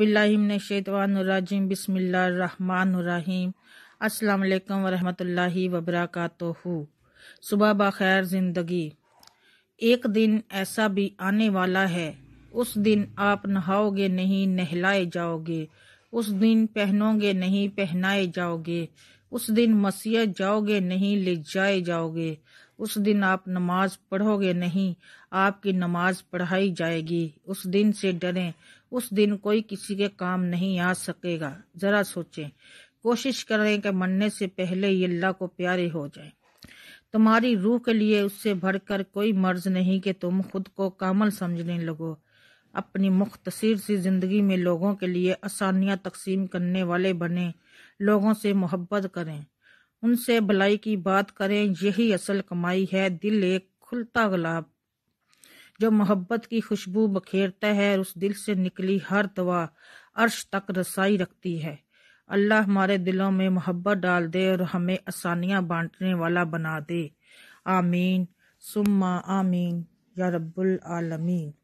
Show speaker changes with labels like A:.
A: बिल्लाशैतवानरजीम बसमीम अल्लाम वरहमल वबरक सुबह बखैर ज़िंदगी एक दिन ऐसा भी आने वाला है उस दिन आप नहाओगे नहीं नहलाए जाओगे उस दिन पहनोगे नहीं पहनाए जाओगे उस दिन मसीह जाओगे नहीं ले जाए जाओगे उस दिन आप नमाज पढ़ोगे नहीं आपकी नमाज पढ़ाई जाएगी उस दिन से डरें उस दिन कोई किसी के काम नहीं आ सकेगा ज़रा सोचें कोशिश करें कि मरने से पहले ये अल्लाह को प्यारे हो जाए तुम्हारी रूह के लिए उससे भरकर कोई मर्ज नहीं कि तुम खुद को कामल समझने लगो अपनी मुख्तर सी ज़िंदगी में लोगों के लिए आसानियाँ तकसीम करने वाले बने लोगों से मोहब्बत करें उनसे भलाई की बात करें यही असल कमाई है दिल एक खुलता गुलाब जो मोहब्बत की खुशबू बखेरता है उस दिल से निकली हर दवा अर्श तक रसाई रखती है अल्लाह हमारे दिलों में मोहब्बत डाल दे और हमें आसानियाँ बांटने वाला बना दे आमीन सुम्मा आमीन या रब्बुल आलमीन